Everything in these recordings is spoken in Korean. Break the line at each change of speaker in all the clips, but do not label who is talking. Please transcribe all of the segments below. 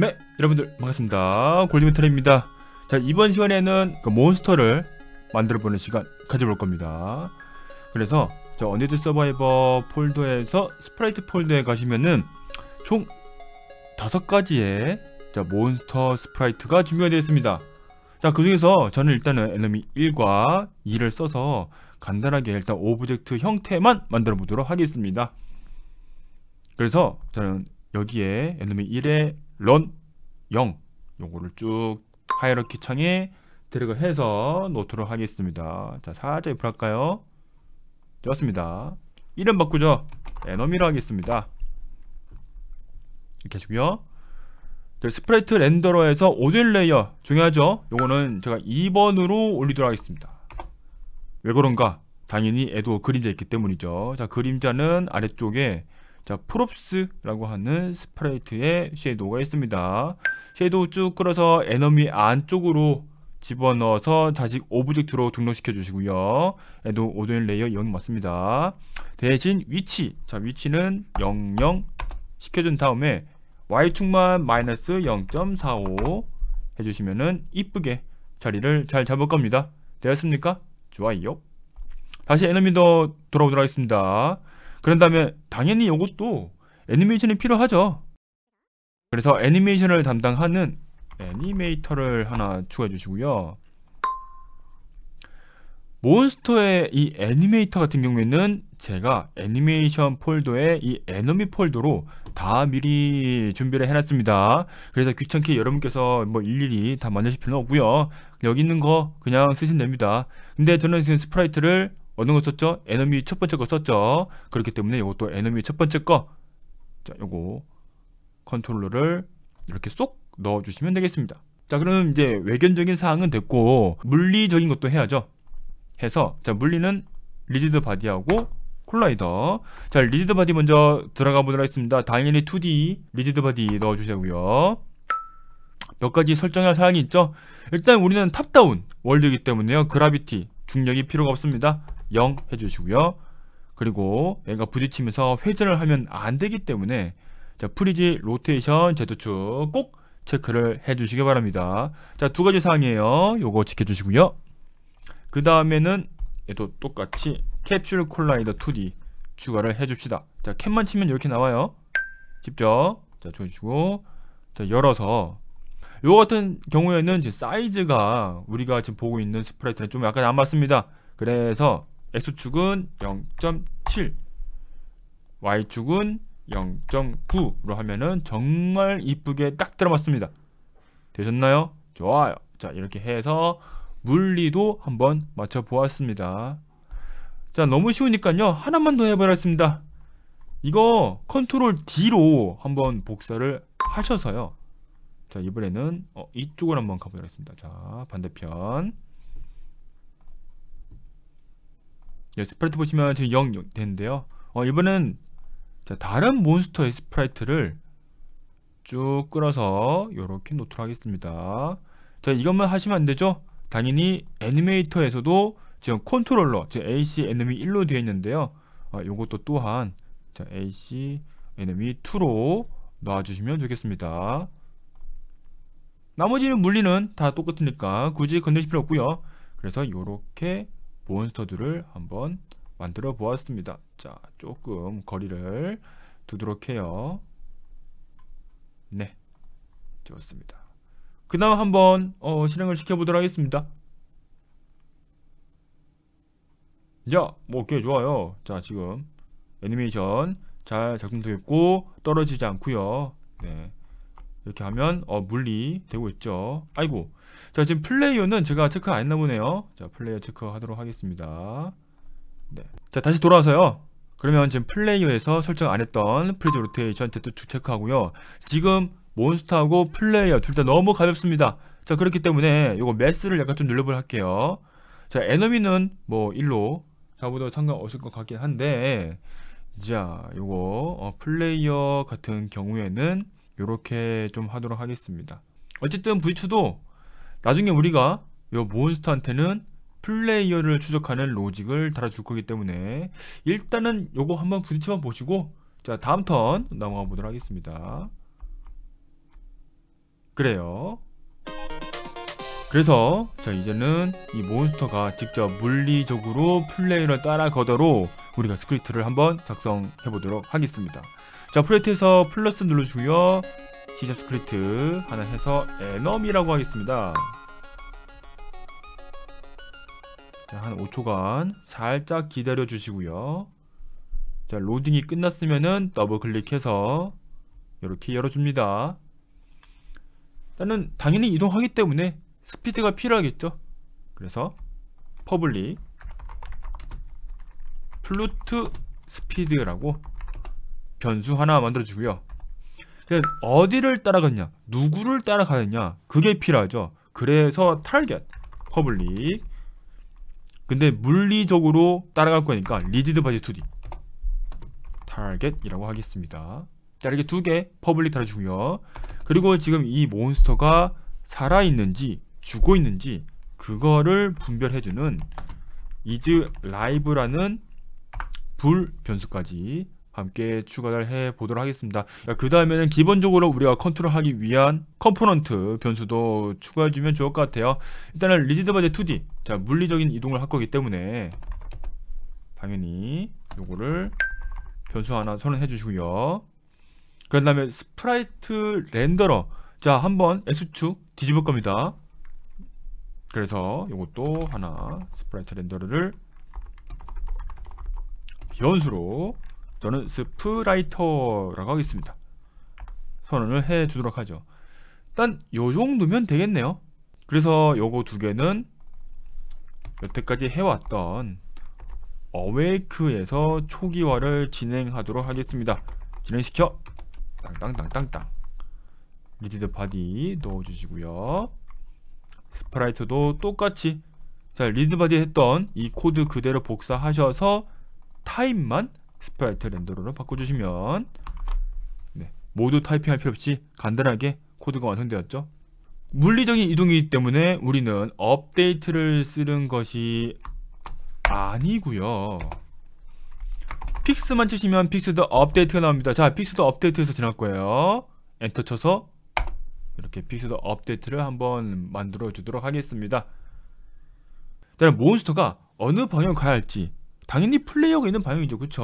네 여러분들 반갑습니다 골드미터입니다자 이번 시간에는 그 몬스터를 만들어보는 시간 가져볼 겁니다 그래서 저언니드 서바이버 폴더에서 스프라이트 폴더에 가시면은 총 다섯 가지의 자 몬스터 스프라이트가 준비 되어 있습니다 자 그중에서 저는 일단은 에너미 1과 2를 써서 간단하게 일단 오브젝트 형태만 만들어 보도록 하겠습니다 그래서 저는 여기에 에너미 1의런 0 요거를 쭉 하이러키 창에 드래그 해서 노트로 하겠습니다 자 살짝 옆로 할까요 좋습니다 이름 바꾸죠 에너미로 하겠습니다 이렇게 하시고요 스프레이트 렌더러에서 오젤 레이어 중요하죠 요거는 제가 2번으로 올리도록 하겠습니다 왜 그런가 당연히 애도 그림자 있기 때문이죠 자 그림자는 아래쪽에 자 프롭스라고 하는 스프라이트에섀도우가 있습니다 쉐도우쭉 끌어서 에너미 안쪽으로 집어넣어서 자식 오브젝트로 등록시켜 주시고요 에도 오존 레이어 0이 맞습니다 대신 위치 자 위치는 00 시켜준 다음에 y축만 마이너스 0.45 해주시면은 이쁘게 자리를 잘 잡을 겁니다 되었습니까? 좋아요 다시 에너미 더 돌아오도록 하겠습니다 그런 다음에 당연히 이것도 애니메이션이 필요하죠. 그래서 애니메이션을 담당하는 애니메이터를 하나 추가해 주시고요. 몬스터의 이 애니메이터 같은 경우에는 제가 애니메이션 폴더에 이 에너미 폴더로 다 미리 준비를 해놨습니다. 그래서 귀찮게 여러분께서 뭐 일일이 다 만드실 필요는 없고요. 여기 있는 거 그냥 쓰시면 됩니다. 근데 저는 지금 스프라이트를 어느 거 썼죠? 에너미 첫 번째 거 썼죠. 그렇기 때문에 이것도 에너미 첫 번째 거. 자, 요거 컨트롤러를 이렇게 쏙 넣어주시면 되겠습니다. 자, 그러면 이제 외견적인 사항은 됐고 물리적인 것도 해야죠. 해서 자, 물리는 리지드 바디하고 콜라이더 자 리지드 바디 먼저 들어가 보도록 하겠습니다 당연히 2D 리지드 바디 넣어주시고요 몇 가지 설정할 사항이 있죠 일단 우리는 탑다운 월드이기 때문에요 그라비티 중력이 필요가 없습니다 0 해주시고요. 그리고 얘가 부딪히면서 회전을 하면 안 되기 때문에 자, 프리지 로테이션 재도축 꼭 체크를 해주시기 바랍니다. 자, 두 가지 사항이에요. 요거 지켜주시고요. 그 다음에는 얘도 똑같이 캡슐 콜라이더 2D 추가를 해줍시다. 자, 캡만 치면 이렇게 나와요. 직접. 자, 조여주고 자, 열어서 요 같은 경우에는 사이즈가 우리가 지금 보고 있는 스프라이트는 좀 약간 안 맞습니다. 그래서 x축은 0.7 y축은 0.9로 하면은 정말 이쁘게 딱 들어맞습니다 되셨나요? 좋아요 자 이렇게 해서 물리도 한번 맞춰보았습니다 자 너무 쉬우니까요 하나만 더 해보겠습니다 이거 컨트롤 D로 한번 복사를 하셔서요 자 이번에는 어, 이쪽을 한번 가보겠습니다 자 반대편 예, 스프라이트 보시면 지금 0됐는데요 어, 이번엔 자, 다른 몬스터의 스프라이트를 쭉 끌어서 이렇게 노출 하겠습니다 자 이것만 하시면 안되죠 당연히 애니메이터에서도 지금 컨트롤러 즉 AC 에너미 1로 되어 있는데요 어, 이것도 또한 자, AC 에너미 2로 놔주시면 좋겠습니다 나머지는 물리는 다 똑같으니까 굳이 건드실 필요 없고요 그래서 이렇게 몬스터들을 한번 만들어 보았습니다 자 조금 거리를 두도록 해요 네 좋습니다 그 다음 한번 어, 실행을 시켜보도록 하겠습니다 야! 뭐 오케이 좋아요 자 지금 애니메이션 잘 작동되고 떨어지지 않고요 네. 이렇게 하면 어, 물리 되고 있죠 아이고 자 지금 플레이어는 제가 체크 안 했나 보네요 자 플레이어 체크하도록 하겠습니다 네. 자 다시 돌아와서요 그러면 지금 플레이어에서 설정 안 했던 프리즈 로테이션 제트축 체크하고요 지금 몬스터하고 플레이어 둘 다 너무 가볍습니다 자 그렇기 때문에 이거 매스를 약간 좀 늘려볼 게요자 에너미는 뭐 1로 잡아도 상관없을 것 같긴 한데 자 요거 어, 플레이어 같은 경우에는 이렇게좀 하도록 하겠습니다 어쨌든 부딪혀도 나중에 우리가 요 몬스터한테는 플레이어를 추적하는 로직을 달아줄 거기 때문에 일단은 요거 한번 부딪혀만 보시고 자 다음 턴 넘어가 보도록 하겠습니다 그래요 그래서 자 이제는 이 몬스터가 직접 물리적으로 플레이를 따라 거더로 우리가 스크립트를 한번 작성해 보도록 하겠습니다 자플레이트에서 플러스 눌러주고요 C# 스크립트 하나 해서 에너미라고 하겠습니다 자한 5초간 살짝 기다려 주시고요 자 로딩이 끝났으면은 더블 클릭해서 이렇게 열어줍니다 일단은 당연히 이동하기 때문에 스피드가 필요하겠죠 그래서 퍼블릭 플루트 스피드라고 변수 하나 만들어주고요. 어디를 따라가냐 누구를 따라가느냐 그게 필요하죠. 그래서 t a r g e 근데 물리적으로 따라갈 거니까 리지드 바지 2D t a 이라고 하겠습니다. 자 이렇게 두 개 퍼블릭 달아주고요. 그리고 지금 이 몬스터가 살아있는지 죽어있는지 그거를 분별해주는 is l i v 라는불 변수까지 함께 추가를 해 보도록 하겠습니다 그 다음에는 기본적으로 우리가 컨트롤하기 위한 컴포넌트 변수도 추가해 주면 좋을 것 같아요 일단은 리지드 바제 2D 자 물리적인 이동을 할 거기 때문에 당연히 요거를 변수 하나 선언해 주시고요 그런 다음에 스프라이트 렌더러 자 한번 S축 뒤집을 겁니다 그래서 이것도 하나 스프라이트 렌더러를 변수로 저는 스프라이터라고 하겠습니다. 선언을 해 주도록 하죠. 일단 요 정도면 되겠네요. 그래서 요거 두 개는 여태까지 해왔던 어웨이크에서 초기화를 진행하도록 하겠습니다. 진행시켜! 땅땅땅땅땅 리디드 바디 넣어주시고요. 스프라이트도 똑같이 자 리드 바디 했던 이 코드 그대로 복사하셔서 타임만 스프라이트 렌더러로 바꿔주시면 네, 모두 타이핑할 필요 없이 간단하게 코드가 완성되었죠 물리적인 이동이기 때문에 우리는 업데이트를 쓰는 것이 아니고요 픽스만 치시면 픽스도 업데이트가 나옵니다 자 픽스도 업데이트에서 지날 거예요 엔터 쳐서 이렇게 픽스도 업데이트를 한번 만들어 주도록 하겠습니다 다음 몬스터가 어느 방향 가야 할지 당연히 플레이어가 있는 방향이죠 그쵸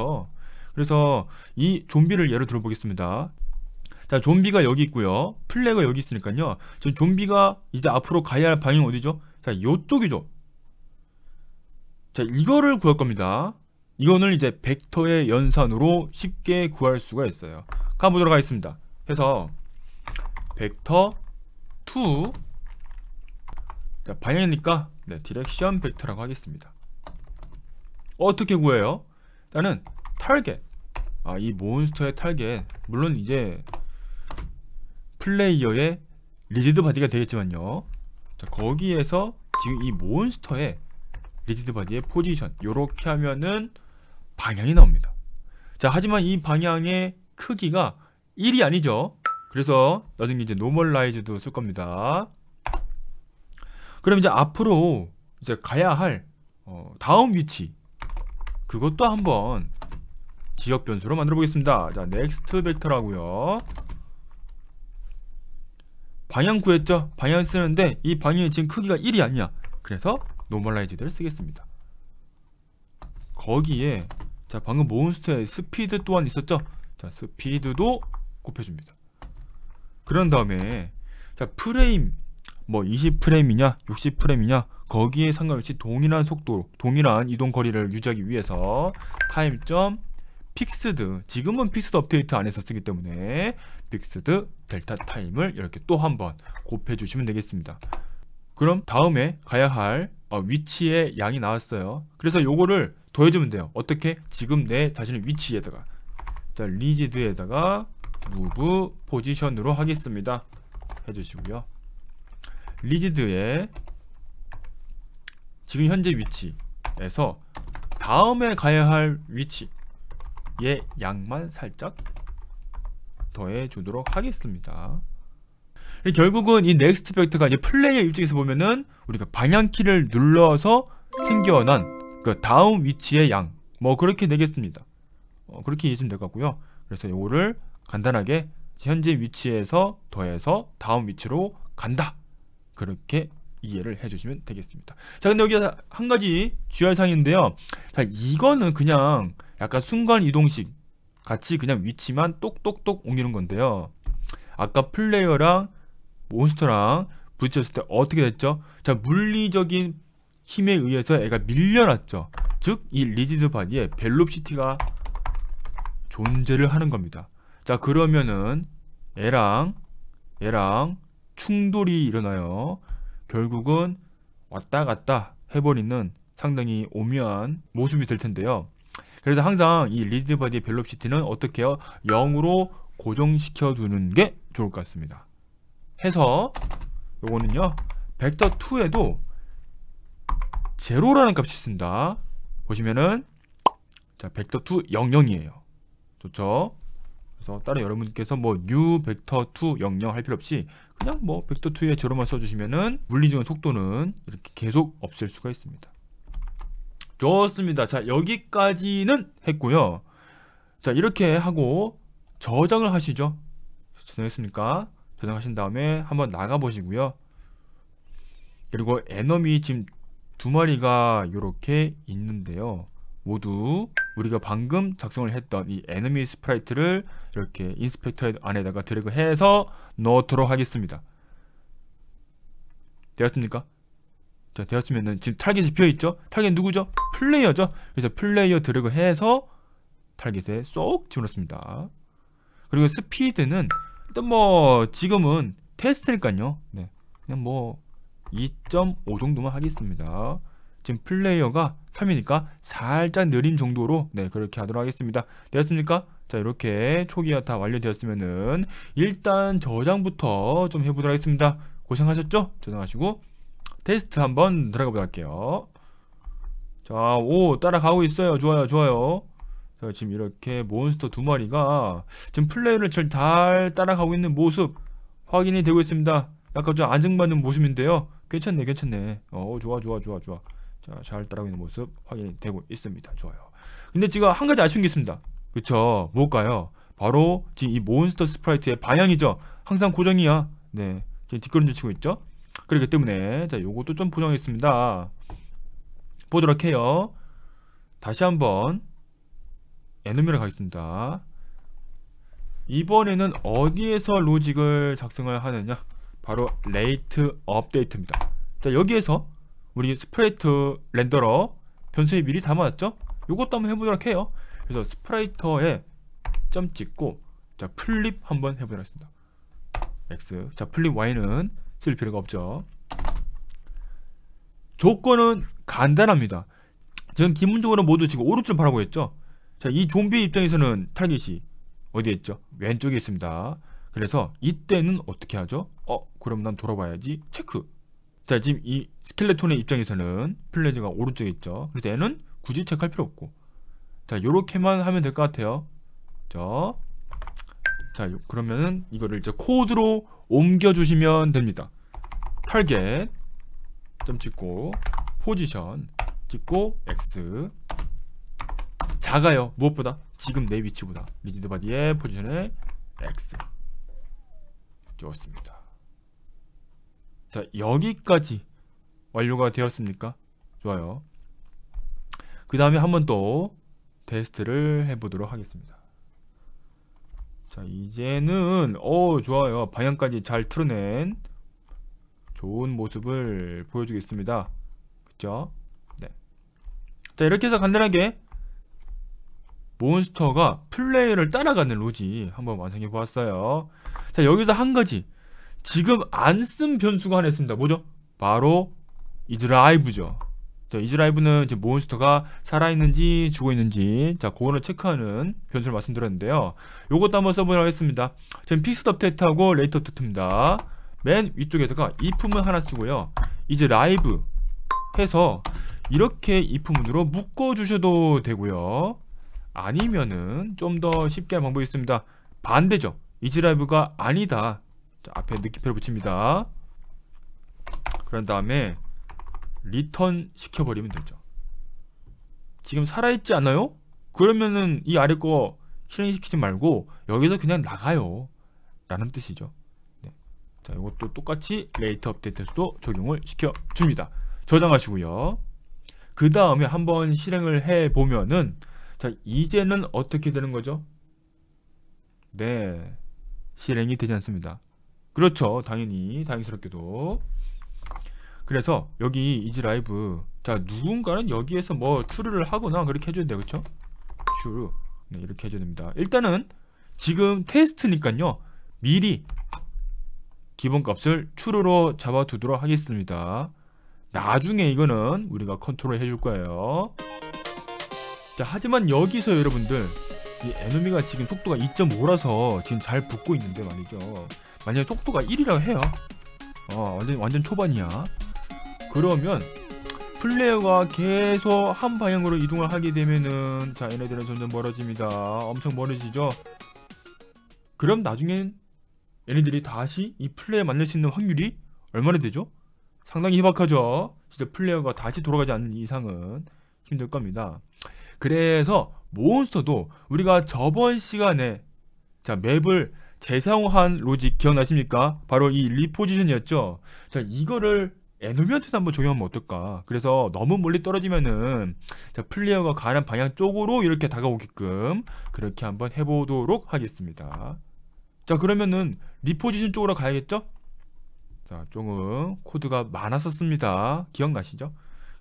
그렇죠? 그래서 이 좀비를 예로 들어보겠습니다 자 좀비가 여기 있고요 플레이가 여기 있으니까요 저 좀비가 이제 앞으로 가야 할 방향 어디죠 자 요쪽이죠 자 이거를 구할 겁니다 이거는 이제 벡터의 연산으로 쉽게 구할 수가 있어요 가보도록 하겠습니다 해서 벡터 2 자, 방향이니까 네, 디렉션 벡터라고 하겠습니다 어떻게 구해요? 일단 타겟 아, 이 몬스터의 타겟 물론 이제 플레이어의 리지드 바디가 되겠지만요 자, 거기에서 지금 이 몬스터의 리지드 바디의 포지션 요렇게 하면은 방향이 나옵니다 자 하지만 이 방향의 크기가 1이 아니죠 그래서 나중에 이제 노멀라이즈도 쓸 겁니다 그럼 이제 앞으로 이제 가야 할 어, 다음 위치 그것도 한번 지역 변수로 만들어 보겠습니다. 자, 넥스트 벡터라고요. 방향 구했죠? 방향 쓰는데 이 방향이 지금 크기가 1이 아니야. 그래서 노멀라이즈드를 쓰겠습니다. 거기에 자, 방금 몬스터의 스피드 또한 있었죠? 자, 스피드도 곱해 줍니다. 그런 다음에 자, 프레임 뭐 20프레임이냐 60프레임이냐 거기에 상관없이 동일한 속도 로 동일한 이동 거리를 유지하기 위해서 타임점 픽스드 지금은 픽스드 업데이트 안에서 쓰기 때문에 픽스드 델타 타임을 이렇게 또 한 번 곱해 주시면 되겠습니다 그럼 다음에 가야 할 아, 위치의 양이 나왔어요 그래서 요거를 더해주면 돼요 어떻게? 지금 내 자신의 위치에다가 자 리지드에다가 무브 포지션으로 하겠습니다 해주시고요 리지드의 지금 현재 위치에서 다음에 가야 할 위치의 양만 살짝 더해 주도록 하겠습니다 결국은 이 넥스트 벡터가 이제 플레이의 입장에서 보면은 우리가 방향키를 눌러서 생겨난 그 다음 위치의 양 뭐 그렇게 되겠습니다 어, 그렇게 이해하시면 될 것 같고요 그래서 이거를 간단하게 현재 위치에서 더해서 다음 위치로 간다 그렇게 이해를 해주시면 되겠습니다. 자, 근데 여기 한 가지 주의사항인데요. 할 자, 이거는 그냥 약간 순간 이동식 같이 그냥 위치만 똑똑똑 옮기는 건데요. 아까 플레이어랑 몬스터랑 부딪혔을 때 어떻게 됐죠? 자, 물리적인 힘에 의해서 애가 밀려났죠. 즉, 이 리지드 바디에 벨롭시티가 존재를 하는 겁니다. 자, 그러면은 애랑 애랑 충돌이 일어나요. 결국은 왔다 갔다 해버리는 상당히 오묘한 모습이 될 텐데요. 그래서 항상 이 리드 바디 벨롭시티는 어떻게 해요? 0으로 고정시켜 두는 게 좋을 것 같습니다. 해서 요거는요. 벡터 2에도 제로라는 값이 있습니다. 보시면은 자, 벡터 2 00이에요. 좋죠? 그래서 다른 여러분께서 뭐 n 벡터2 영영 할 필요 없이 그냥 뭐 벡터2에 제로만 써주시면은 물리적인 속도는 이렇게 계속 없앨 수가 있습니다. 좋습니다. 자 여기까지는 했고요. 자 이렇게 하고 저장을 하시죠. 저장했습니까? 저장하신 다음에 한번 나가보시고요. 그리고 에너미 지금 두 마리가 이렇게 있는데요. 모두 우리가 방금 작성을 했던 이 에너미 스프라이트를 이렇게 인스펙터 안에다가 드래그해서 넣도록 하겠습니다 되었습니까? 자 되었으면은 지금 타겟이 비어있죠? 타겟 누구죠? 플레이어죠? 그래서 플레이어 드래그해서 타겟에 쏙 집어넣습니다 그리고 스피드는 일단 뭐 지금은 테스트니까요 네. 그냥 뭐 2.5 정도만 하겠습니다 지금 플레이어가 3이니까 살짝 느린 정도로 네 그렇게 하도록 하겠습니다 되었습니까? 자 이렇게 초기화 다 완료되었으면은 일단 저장부터 좀 해보도록 하겠습니다 고생하셨죠? 저장하시고 테스트 한번 들어가 보도록 할게요 자오 따라가고 있어요 좋아요 좋아요 자 지금 이렇게 몬스터 두 마리가 지금 플레이를 어잘 따라가고 있는 모습 확인이 되고 있습니다 약간 좀 안정받는 모습인데요 괜찮네 괜찮네 어 좋아 좋아 좋아 좋아 자, 잘 따라오고 있는 모습 확인이 되고 있습니다. 좋아요. 근데 지금 한 가지 아쉬운 게 있습니다. 그쵸? 뭘까요? 바로 지금 이 몬스터 스프라이트의 방향이죠. 항상 고정이야. 네. 지금 뒷걸음질 치고 있죠. 그렇기 때문에 자, 요것도 좀 보정했습니다. 보도록 해요. 다시 한번 에너미를 가겠습니다. 이번에는 어디에서 로직을 작성을 하느냐? 바로 레이트 업데이트입니다. 자, 여기에서 우리 스프레이트 렌더러 변수에 미리 담아놨죠? 이것도 한번 해보도록 해요. 그래서 스프라이터에 점 찍고 자 플립 한번 해보도록 하겠습니다. X 자 플립 Y는 쓸 필요가 없죠. 조건은 간단합니다. 지금 기본적으로 모두 지금 오른쪽 바라고 있죠자 이 좀비 입장에서는 타깃이 어디에 있죠? 왼쪽에 있습니다. 그래서 이때는 어떻게 하죠? 어 그럼 난 돌아봐야지 체크 자 지금 이 스켈레톤의 입장에서는 플레드가 오른쪽에 있죠 그래서 얘는 굳이 체크할 필요 없고 자 요렇게만 하면 될 것 같아요 자, 자 그러면은 이거를 이제 코드로 옮겨주시면 됩니다 타겟 점 찍고 포지션 찍고 X 작아요 무엇보다 지금 내 위치보다 리지드 바디의 포지션에 X 좋습니다 자 여기까지 완료가 되었습니까? 좋아요 그 다음에 한번 또 테스트를 해보도록 하겠습니다 자 이제는 어 좋아요 방향까지 잘 틀어낸 좋은 모습을 보여주겠습니다 그쵸? 네. 자 이렇게 해서 간단하게 몬스터가 플레이를 어 따라가는 로지 한번 완성해 보았어요 자 여기서 한 가지 지금 안 쓴 변수가 하나 있습니다. 뭐죠? 바로 이즈라이브죠. 자, 이즈라이브는 이제 몬스터가 살아있는지 죽어있는지 자 그거를 체크하는 변수를 말씀드렸는데요. 요것도 한번 써보려고 하겠습니다. 지금 픽스드 업데이트하고 레이터 업데이트입니다. 맨 위쪽에다가 if문 하나 쓰고요. 이제 라이브 해서 이렇게 if문으로 묶어주셔도 되고요. 아니면은 좀 더 쉽게 한 방법이 있습니다. 반대죠. 이즈라이브가 아니다. 자, 앞에 느낌표를 붙입니다 그런 다음에 리턴 시켜버리면 되죠 지금 살아있지 않아요? 그러면은 이 아래 거 실행시키지 말고 여기서 그냥 나가요 라는 뜻이죠 네. 자 이것도 똑같이 레이트 업데이트에서도 적용을 시켜줍니다 저장하시고요 그 다음에 한번 실행을 해보면은 자 이제는 어떻게 되는 거죠? 네 실행이 되지 않습니다 그렇죠 당연히 다행스럽게도 그래서 여기 이지 라이브 자 누군가는 여기에서 뭐 추르를 하거나 그렇게 해줘야 돼요 그쵸 추르 네, 이렇게 해줘야 됩니다 일단은 지금 테스트니까요 미리 기본값을 추르로 잡아두도록 하겠습니다 나중에 이거는 우리가 컨트롤 해줄 거예요 자 하지만 여기서 여러분들 이 에노미가 지금 속도가 2.5라서 지금 잘 붙고 있는데 말이죠 만약에 속도가 1이라고 해요 어 완전 완전 초반이야 그러면 플레이어가 계속 한 방향으로 이동을 하게 되면은 자 얘네들은 점점 멀어집니다 엄청 멀어지죠 그럼 나중엔 얘네들이 다시 이 플레이어 만날 수 있는 확률이 얼마나 되죠? 상당히 희박하죠 진짜 플레이어가 다시 돌아가지 않는 이상은 힘들 겁니다 그래서 몬스터도 우리가 저번 시간에 자 맵을 재상호한 로직 기억나십니까? 바로 이 리포지션이었죠. 자, 이거를 에노비언트도 한번 적용하면 어떨까? 그래서 너무 멀리 떨어지면은 자, 플레이어가 가는 방향 쪽으로 이렇게 다가오게끔 그렇게 한번 해보도록 하겠습니다. 자 그러면은 리포지션 쪽으로 가야겠죠? 자 조금 코드가 많았었습니다. 기억나시죠?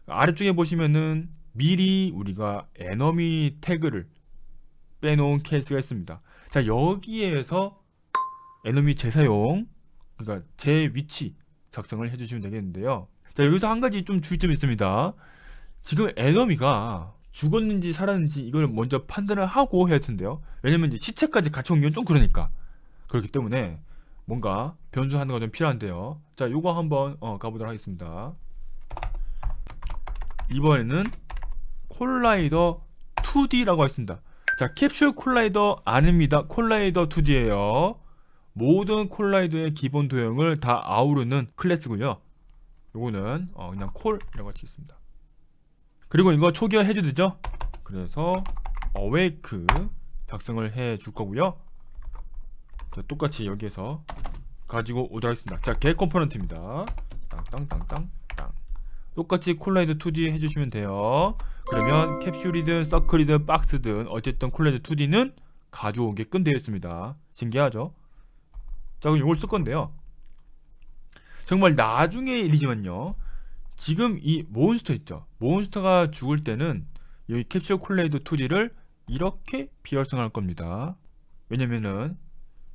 아래쪽에 보시면은 미리 우리가 에너미 태그를 빼놓은 케이스가 있습니다. 자 여기에서 에름미 재사용 그러니까 재위치 작성을 해주시면 되겠는데요 자 여기서 한 가지 좀 주의점이 있습니다 지금 에너미가 죽었는지 살았는지 이걸 먼저 판단을 하고 해야 텐데요 왜냐면 이제 시체까지 같이 옮기면 좀 그러니까 그렇기 때문에 뭔가 변수하는 거좀 필요한데요 자 요거 한번 어, 가보도록 하겠습니다 이번에는 콜라이더 2D라고 했습니다 자 캡슐 콜라이더 아닙니다 콜라이더 2D에요 모든 콜라이드의 기본 도형을 다 아우르는 클래스고요 요거는 어 그냥 콜이라고 할수 있습니다 그리고 이거 초기화 해주드죠 그래서 awake 작성을 해줄 거고요 자, 똑같이 여기에서 가지고 오도록 하겠습니다 자개 컴포넌트입니다 땅땅땅땅 똑같이 콜라이드 2D 해주시면 돼요 그러면 캡슐이든 서클이든 박스든 어쨌든 콜라이드 2D는 가져온 게 끈되어 있습니다 신기하죠 자 그럼 이걸 쓸 건데요 정말 나중에 일이지만요 지금 이 몬스터 있죠 몬스터가 죽을 때는 여기 캡슐 콜레이드 2D를 이렇게 비활성할 겁니다 왜냐면은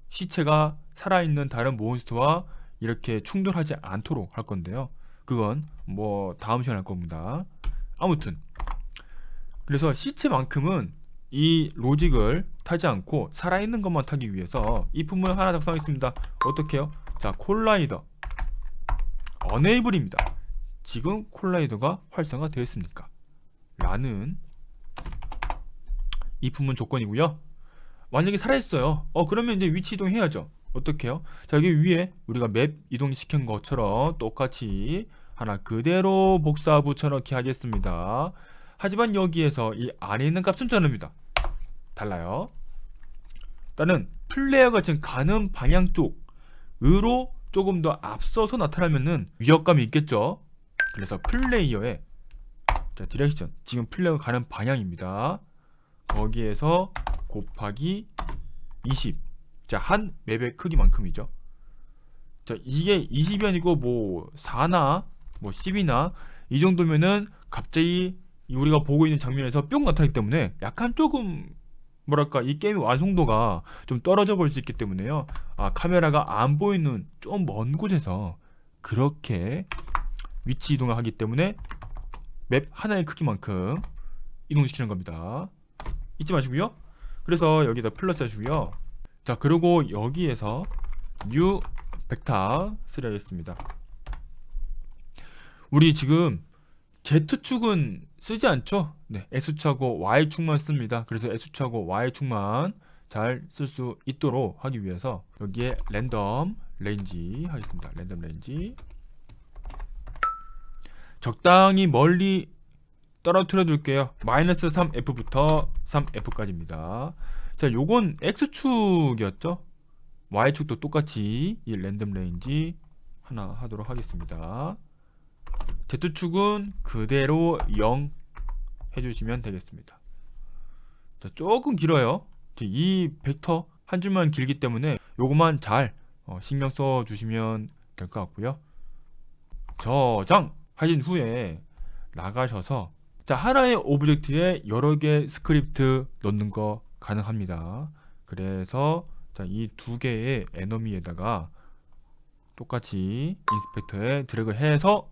시체가 살아있는 다른 몬스터와 이렇게 충돌하지 않도록 할 건데요 그건 뭐 다음 시간에 할 겁니다 아무튼 그래서 시체만큼은 이 로직을 타지 않고 살아있는 것만 타기 위해서 이 품을 하나 작성했습니다 어떻게요? 자 콜라이더 어네이블입니다 지금 콜라이더가 활성화 되었습니까? 라는 이 품은 조건이고요 만약에 살아있어요 어 그러면 이제 위치 이동해야죠 어떻게 요자 여기 위에 우리가 맵 이동시킨 것처럼 똑같이 하나 그대로 복사 붙여넣기 하겠습니다 하지만 여기에서 이 안에 있는 값은 전릅니다 달라요 일단은 플레이어가 지금 가는 방향 쪽으로 조금 더 앞서서 나타나면은 위협감이 있겠죠 그래서 플레이어의 자 디렉션 지금 플레이어가 가는 방향입니다 거기에서 곱하기 20자한 맵의 크기만큼이죠 자 이게 20이 아니고 뭐 4나 뭐 10이나 이 정도면은 갑자기 우리가 보고 있는 장면에서 뿅 나타나기 때문에 약간 조금 뭐랄까 이 게임의 완성도가 좀 떨어져 볼 수 있기 때문에요 아 카메라가 안 보이는 좀 먼 곳에서 그렇게 위치 이동을 하기 때문에 맵 하나의 크기만큼 이동시키는 겁니다 잊지 마시고요 그래서 여기다 플러스 하시고요 자 그리고 여기에서 뉴 벡터 쓰려 하겠습니다 우리 지금 Z축은 쓰지 않죠. 네, s 축하고 Y축만 씁니다. 그래서 s 축하고 Y축만 잘 쓸 수 있도록 하기 위해서 여기에 랜덤 레인지 하겠습니다. 랜덤 레인지 적당히 멀리 떨어뜨려 둘게요. 마이너스 3F부터 3F까지입니다. 자, 요건 X축이었죠? Y축도 똑같이 이 랜덤 레인지 하나 하도록 하겠습니다. Z축은 그대로 0 해주시면 되겠습니다. 자, 조금 길어요. 이 벡터 한 줄만 길기 때문에 요것만잘 어, 신경 써 주시면 될 것 같고요. 저장 하신 후에 나가셔서 자 하나의 오브젝트에 여러 개 스크립트 넣는 거 가능합니다. 그래서 이 두 개의 에너미에다가 똑같이 인스펙터에 드래그 해서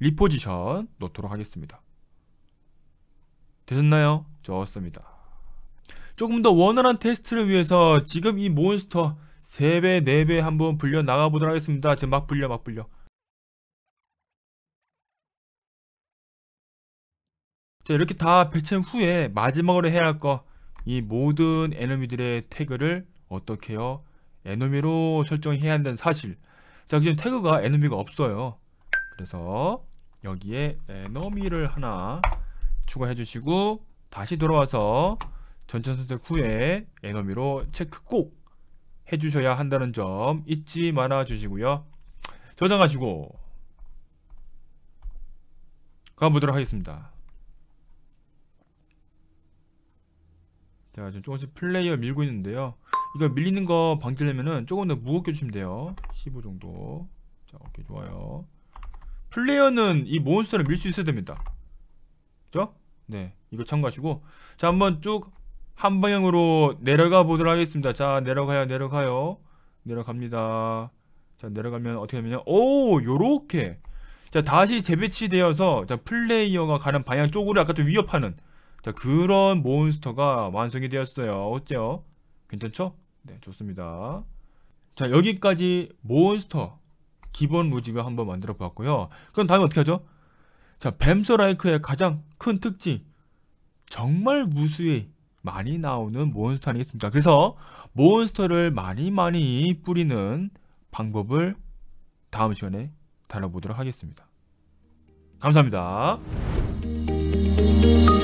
리포지션 놓도록 하겠습니다. 되셨나요? 좋습니다. 조금 더 원활한 테스트를 위해서 지금 이 몬스터 3배, 4배 한번 불려 나가보도록 하겠습니다. 지금 막 불려, 막 불려. 자, 이렇게 다 배치한 후에 마지막으로 해야 할 거 이 모든 에너미들의 태그를 어떻게 해요? 에너미로 설정해야 한다는 사실 자 지금 태그가 에너미가 없어요 그래서 여기에 에너미를 하나 추가해 주시고 다시 돌아와서 전체 선택 후에 에너미로 체크 꼭 해주셔야 한다는 점 잊지 말아 주시고요 저장하시고 가보도록 하겠습니다 자 지금 조금씩 플레이어 밀고 있는데요 이거 밀리는 거 방지려면은 조금 더 무겁게 주시면 돼요 15 정도 자 오케이 좋아요 플레이어는 이 몬스터를 밀 수 있어야 됩니다. 그죠? 네, 이거 참고하시고 자, 한번 쭉 한 방향으로 내려가 보도록 하겠습니다. 자, 내려가요, 내려가요. 내려갑니다. 자, 내려가면 어떻게 되냐 오, 요렇게 자, 다시 재배치되어서 자, 플레이어가 가는 방향 쪽으로 아까 좀 위협하는 자, 그런 몬스터가 완성이 되었어요. 어때요? 괜찮죠? 네, 좋습니다. 자, 여기까지 몬스터 기본 로직을 한번 만들어 보았고요. 그럼 다음에 어떻게 하죠? 자, 뱀서라이크의 가장 큰 특징. 정말 무수히 많이 나오는 몬스터 아니겠습니까? 그래서 몬스터를 많이 많이 뿌리는 방법을 다음 시간에 다뤄보도록 하겠습니다. 감사합니다.